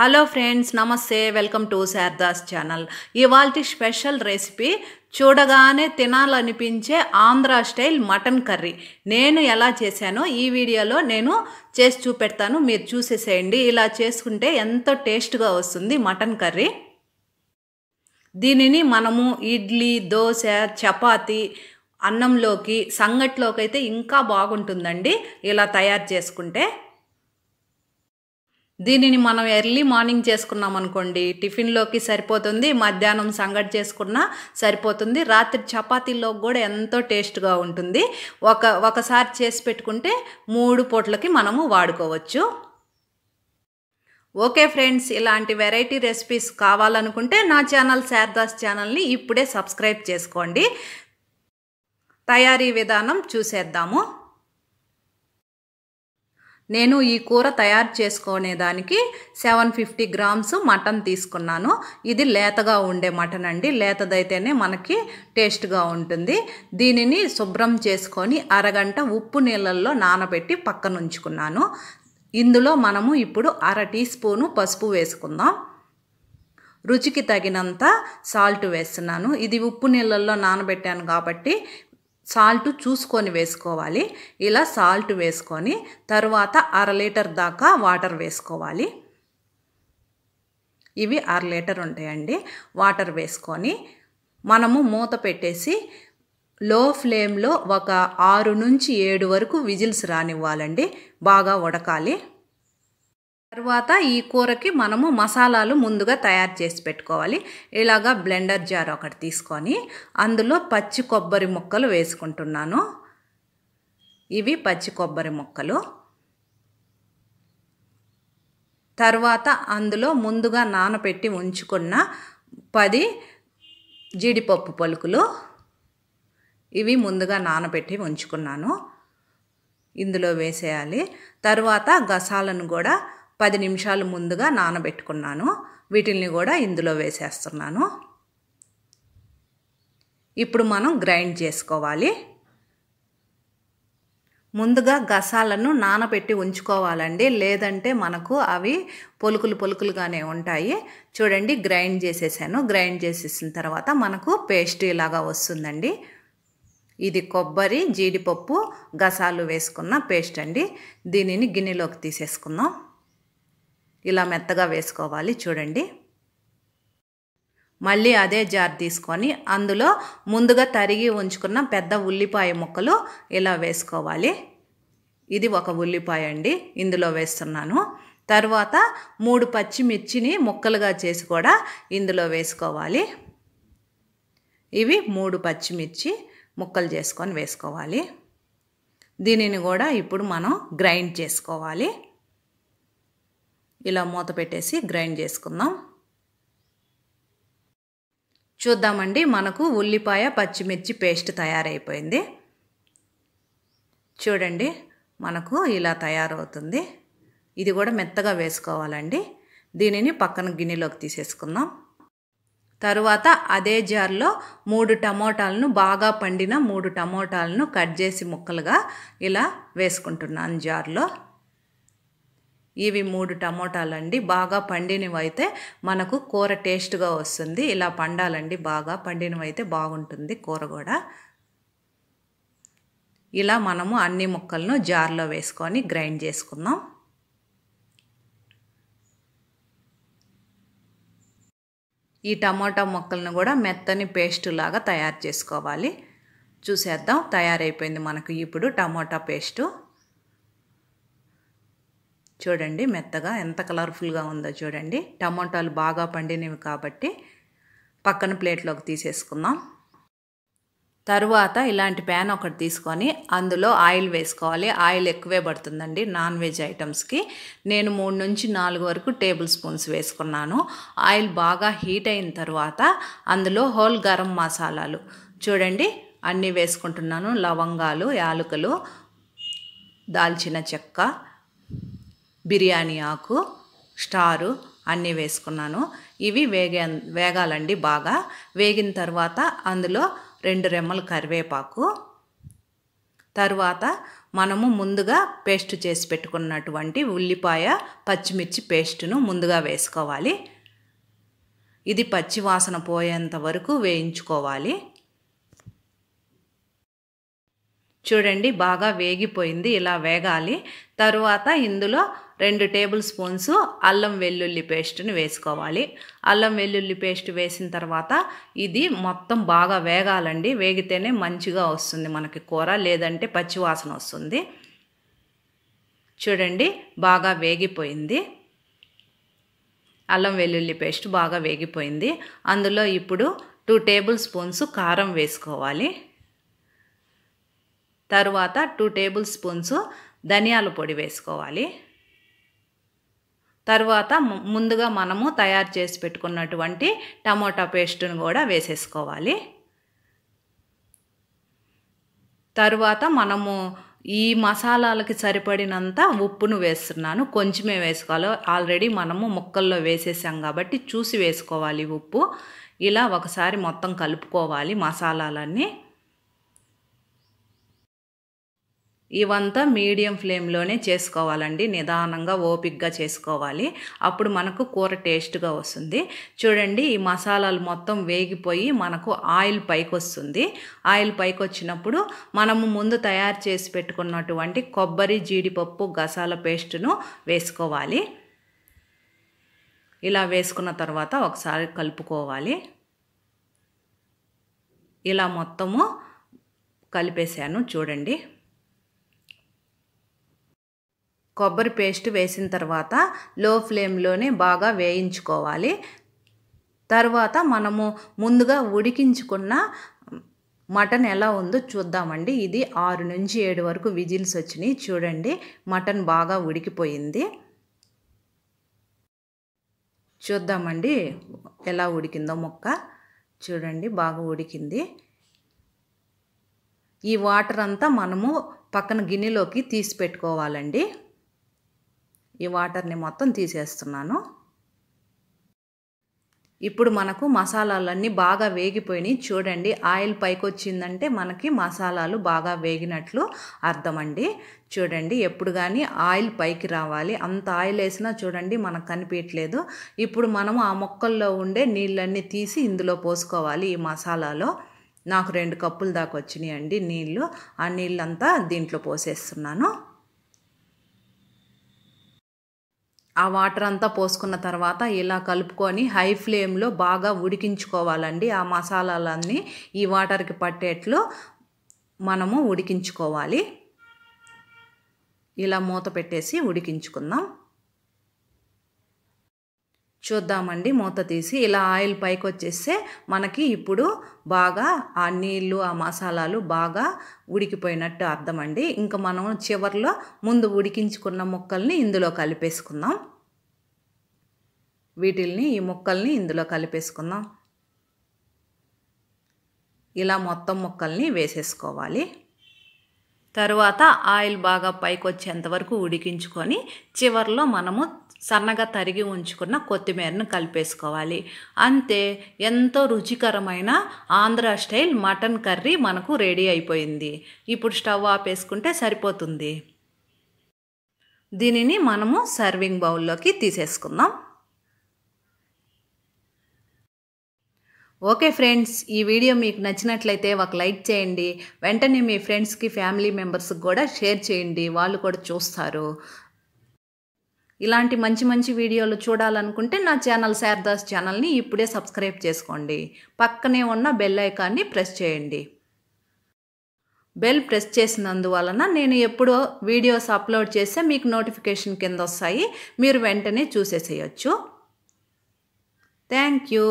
hello friends నమస్తే welcome to Sharada's channel ఇవాళ special recipe చూడగానే తినాలనిపించే ఆంధ్ర స్టైల్ మటన్ కర్రీ నేను ఎలా చేశానో ఈ వీడియోలో నేను చేసి చూపెడతాను మీరు చూసేసేయండి ఇలా చేసుకుంటే ఎంతో టేస్ట్గా వస్తుంది మటన్ కర్రీ దీనిని మనము ఇడ్లీ దోశ చపాతి అన్నంలోకి సంగట్లోకి అయితే ఇంకా బాగుంటుందండి ఇలా తయారు చేసుకుంటే దీనిని మనం ఎర్లీ మార్నింగ్ చేసుకున్నాం అనుకోండి టిఫిన్లోకి సరిపోతుంది మధ్యాహ్నం సంగటి చేసుకున్నా సరిపోతుంది రాత్రి చపాతీలో కూడా ఎంతో టేస్ట్గా ఉంటుంది ఒక ఒకసారి చేసి పెట్టుకుంటే మూడు పూట్లకి మనము వాడుకోవచ్చు ఓకే ఫ్రెండ్స్ ఇలాంటి వెరైటీ రెసిపీస్ కావాలనుకుంటే నా ఛానల్ శారదాస్ ఛానల్ని ఇప్పుడే సబ్స్క్రైబ్ చేసుకోండి తయారీ విధానం చూసేద్దాము నేను ఈ కూర తయారు చేసుకునేదానికి సెవెన్ ఫిఫ్టీ గ్రామ్స్ మటన్ తీసుకున్నాను ఇది లేతగా ఉండే మటన్ అండి లేతదైతేనే మనకి టేస్ట్గా ఉంటుంది దీనిని శుభ్రం చేసుకొని అరగంట ఉప్పు నీళ్ళల్లో నానబెట్టి పక్కన ఉంచుకున్నాను ఇందులో మనము ఇప్పుడు అర టీ స్పూను పసుపు వేసుకుందాం రుచికి తగినంత సాల్ట్ వేస్తున్నాను ఇది ఉప్పు నీళ్ళల్లో నానబెట్టాను కాబట్టి సాల్ట్ చూసుకొని వేసుకోవాలి ఇలా సాల్ట్ వేసుకొని తరువాత అర లీటర్ దాకా వాటర్ వేసుకోవాలి ఇవి అర లీటర్ ఉంటాయండి వాటర్ వేసుకొని మనము మూత పెట్టేసి లో ఫ్లేమ్లో ఒక ఆరు నుంచి ఏడు వరకు విజిల్స్ రానివ్వాలండి బాగా ఉడకాలి తర్వాత ఈ కూరకి మనము మసాలాలు ముందుగా తయారు చేసి పెట్టుకోవాలి ఇలాగా బ్లెండర్ జార్ ఒకటి తీసుకొని అందులో పచ్చి కొబ్బరి ముక్కలు వేసుకుంటున్నాను ఇవి పచ్చి కొబ్బరి ముక్కలు తర్వాత అందులో ముందుగా నానపెట్టి ఉంచుకున్న పది జీడిపప్పు పలుకులు ఇవి ముందుగా నానబెట్టి ఉంచుకున్నాను ఇందులో వేసేయాలి తర్వాత గసాలను కూడా పది నిమిషాలు ముందుగా నానబెట్టుకున్నాను వీటిల్ని కూడా ఇందులో వేసేస్తున్నాను ఇప్పుడు మనం గ్రైండ్ చేసుకోవాలి ముందుగా గసాలను నానబెట్టి ఉంచుకోవాలండి లేదంటే మనకు అవి పొలుకులు పొలుకులుగానే ఉంటాయి చూడండి గ్రైండ్ చేసేసాను గ్రైండ్ చేసేసిన తర్వాత మనకు పేస్ట్ ఇలాగా వస్తుందండి ఇది కొబ్బరి జీడిపప్పు గసాలు వేసుకున్న పేస్ట్ అండి దీనిని గిన్నెలోకి తీసేసుకుందాం ఇలా మెత్తగా వేసుకోవాలి చూడండి మళ్ళీ అదే జార్ తీసుకొని అందులో ముందుగా తరిగి ఉంచుకున్న పెద్ద ఉల్లిపాయ ముక్కలు ఇలా వేసుకోవాలి ఇది ఒక ఉల్లిపాయ అండి ఇందులో వేస్తున్నాను తర్వాత మూడు పచ్చిమిర్చిని ముక్కలుగా చేసి కూడా ఇందులో వేసుకోవాలి ఇవి మూడు పచ్చిమిర్చి ముక్కలు చేసుకొని వేసుకోవాలి దీనిని కూడా ఇప్పుడు మనం గ్రైండ్ చేసుకోవాలి ఇలా మూత పెట్టేసి గ్రైండ్ చేసుకుందాం చూద్దామండి మనకు ఉల్లిపాయ పచ్చిమిర్చి పేస్ట్ తయారైపోయింది చూడండి మనకు ఇలా తయారవుతుంది ఇది కూడా మెత్తగా వేసుకోవాలండి దీనిని పక్కన గిన్నెలోకి తీసేసుకుందాం తరువాత అదే జార్లో మూడు టమోటాలను బాగా పండిన మూడు టమోటాలను కట్ చేసి ముక్కలుగా ఇలా వేసుకుంటున్నాను జార్లో ఇవి మూడు టమోటాలండి బాగా పండినవైతే మనకు కూర టేస్ట్గా వస్తుంది ఇలా పండాలండి బాగా పండినవైతే బాగుంటుంది కూర కూడా ఇలా మనము అన్ని ముక్కలను జార్లో వేసుకొని గ్రైండ్ చేసుకుందాం ఈ టమాటా ముక్కలను కూడా మెత్తని పేస్ట్ లాగా తయారు చేసుకోవాలి చూసేద్దాం తయారైపోయింది మనకు ఇప్పుడు టమాటా పేస్టు చూడండి మెత్తగా ఎంత కలర్ఫుల్గా ఉందో చూడండి టమాటాలు బాగా పండినవి కాబట్టి పక్కన ప్లేట్లోకి తీసేసుకుందాం తరువాత ఇలాంటి ప్యాన్ ఒకటి తీసుకొని అందులో ఆయిల్ వేసుకోవాలి ఆయిల్ ఎక్కువే పడుతుందండి నాన్ వెజ్ ఐటమ్స్కి నేను మూడు నుంచి నాలుగు వరకు టేబుల్ స్పూన్స్ వేసుకున్నాను ఆయిల్ బాగా హీట్ అయిన తర్వాత అందులో హోల్ గరం మసాలాలు చూడండి అన్నీ వేసుకుంటున్నాను లవంగాలు యాలకులు దాల్చిన చెక్క బిర్యానీ ఆకు స్టారు అన్నీ వేసుకున్నాను ఇవి వేగే వేగాలండి బాగా వేగిన తర్వాత అందులో రెండు రెమ్మలు కరివేపాకు తర్వాత మనము ముందుగా పేస్ట్ చేసి పెట్టుకున్నటువంటి ఉల్లిపాయ పచ్చిమిర్చి పేస్టును ముందుగా వేసుకోవాలి ఇది పచ్చివాసన పోయేంత వరకు వేయించుకోవాలి చూడండి బాగా వేగిపోయింది ఇలా వేగాలి తరువాత ఇందులో రెండు టేబుల్ స్పూన్స్ అల్లం వెల్లుల్లి పేస్ట్ని వేసుకోవాలి అల్లం వెల్లుల్లి పేస్ట్ వేసిన తర్వాత ఇది మొత్తం బాగా వేగాలండి వేగితేనే మంచిగా వస్తుంది మనకి కూర లేదంటే పచ్చివాసన వస్తుంది చూడండి బాగా వేగిపోయింది అల్లం వెల్లుల్లి పేస్ట్ బాగా వేగిపోయింది అందులో ఇప్పుడు టూ టేబుల్ స్పూన్స్ కారం వేసుకోవాలి తరువాత టూ టేబుల్ స్పూన్స్ ధనియాల పొడి వేసుకోవాలి తరువాత ముందుగా మనము తయారు చేసి పెట్టుకున్నటువంటి టమోటా పేస్ట్ను కూడా వేసేసుకోవాలి తరువాత మనము ఈ మసాలాలకి సరిపడినంత ఉప్పును వేస్తున్నాను కొంచెమే వేసుకోవాలి ఆల్రెడీ మనము ముక్కల్లో వేసేసాం కాబట్టి చూసి వేసుకోవాలి ఉప్పు ఇలా ఒకసారి మొత్తం కలుపుకోవాలి మసాలాలన్నీ ఇవంతా మీడియం ఫ్లేమ్లోనే చేసుకోవాలండి నిదానంగా ఓపిక్గా చేసుకోవాలి అప్పుడు మనకు కూర టేస్ట్గా వస్తుంది చూడండి ఈ మసాలాలు మొత్తం వేగిపోయి మనకు ఆయిల్ పైకి వస్తుంది ఆయిల్ పైకి వచ్చినప్పుడు మనము ముందు తయారు చేసి పెట్టుకున్నటువంటి కొబ్బరి జీడిపప్పు గసాల పేస్టును వేసుకోవాలి ఇలా వేసుకున్న తర్వాత ఒకసారి కలుపుకోవాలి ఇలా మొత్తము కలిపేశాను చూడండి కొబ్బరి పేస్ట్ వేసిన తర్వాత లో ఫ్లేమ్లోనే బాగా వేయించుకోవాలి తర్వాత మనము ముందుగా ఉడికించుకున్న మటన్ ఎలా ఉందో చూద్దామండి ఇది ఆరు నుంచి ఏడు వరకు విజిల్స్ వచ్చినాయి చూడండి మటన్ బాగా ఉడికిపోయింది చూద్దామండి ఎలా ఉడికిందో మొక్క చూడండి బాగా ఉడికింది ఈ వాటర్ అంతా మనము పక్కన గిన్నెలోకి తీసి పెట్టుకోవాలండి ఈ వాటర్ని మొత్తం తీసేస్తున్నాను ఇప్పుడు మనకు మసాలాలన్నీ బాగా వేగిపోయినాయి చూడండి ఆయిల్ పైకి వచ్చిందంటే మనకి మసాలాలు బాగా వేగినట్లు అర్థమండి చూడండి ఎప్పుడు కానీ ఆయిల్ పైకి రావాలి అంత ఆయిల్ వేసినా చూడండి మనకు కనిపించట్లేదు ఇప్పుడు మనము ఆ మొక్కల్లో ఉండే నీళ్ళన్నీ తీసి ఇందులో పోసుకోవాలి ఈ మసాలాలో నాకు రెండు కప్పులు దాకా వచ్చినాయండి నీళ్ళు ఆ నీళ్ళంతా దీంట్లో పోసేస్తున్నాను ఆ వాటర్ అంతా పోసుకున్న తర్వాత ఇలా కలుపుకొని హై ఫ్లేమ్లో బాగా ఉడికించుకోవాలండి ఆ మసాలాలన్నీ ఈ వాటర్కి పట్టేట్లు మనము ఉడికించుకోవాలి ఇలా మూత పెట్టేసి ఉడికించుకుందాం చూద్దామండి మూత తీసి ఇలా ఆయిల్ పైకి వచ్చేస్తే మనకి ఇప్పుడు బాగా ఆ నీళ్ళు ఆ మసాలాలు బాగా ఉడికిపోయినట్టు అర్థమండి ఇంకా మనం చివరిలో ముందు ఉడికించుకున్న ముక్కల్ని ఇందులో కలిపేసుకుందాం వీటిల్ని ఈ ముక్కల్ని ఇందులో కలిపేసుకుందాం ఇలా మొత్తం ముక్కల్ని వేసేసుకోవాలి తరువాత ఆయిల్ బాగా పైకి వచ్చేంత వరకు ఉడికించుకొని చివరిలో మనము సన్నగా తరిగి ఉంచుకున్న కొత్తిమీరను కలిపేసుకోవాలి అంతే ఎంతో రుచికరమైన ఆంధ్ర స్టైల్ మటన్ కర్రీ మనకు రెడీ అయిపోయింది ఇప్పుడు స్టవ్ ఆపేసుకుంటే సరిపోతుంది దీనిని మనము సర్వింగ్ బౌల్లోకి తీసేసుకుందాం ఓకే ఫ్రెండ్స్ ఈ వీడియో మీకు నచ్చినట్లయితే ఒక లైక్ చేయండి వెంటనే మీ ఫ్రెండ్స్కి ఫ్యామిలీ మెంబర్స్కి కూడా షేర్ చేయండి వాళ్ళు కూడా చూస్తారు ఇలాంటి మంచి మంచి వీడియోలు చూడాలనుకుంటే నా ఛానల్ శారదాస్ ఛానల్ని ఇప్పుడే సబ్స్క్రైబ్ చేసుకోండి పక్కనే ఉన్న బెల్ ఐకాన్ని ప్రెస్ చేయండి బెల్ ప్రెస్ చేసినందువలన నేను ఎప్పుడో వీడియోస్ అప్లోడ్ చేస్తే మీకు నోటిఫికేషన్ కింద వస్తాయి మీరు వెంటనే చూసేసేయచ్చు థ్యాంక్ యూ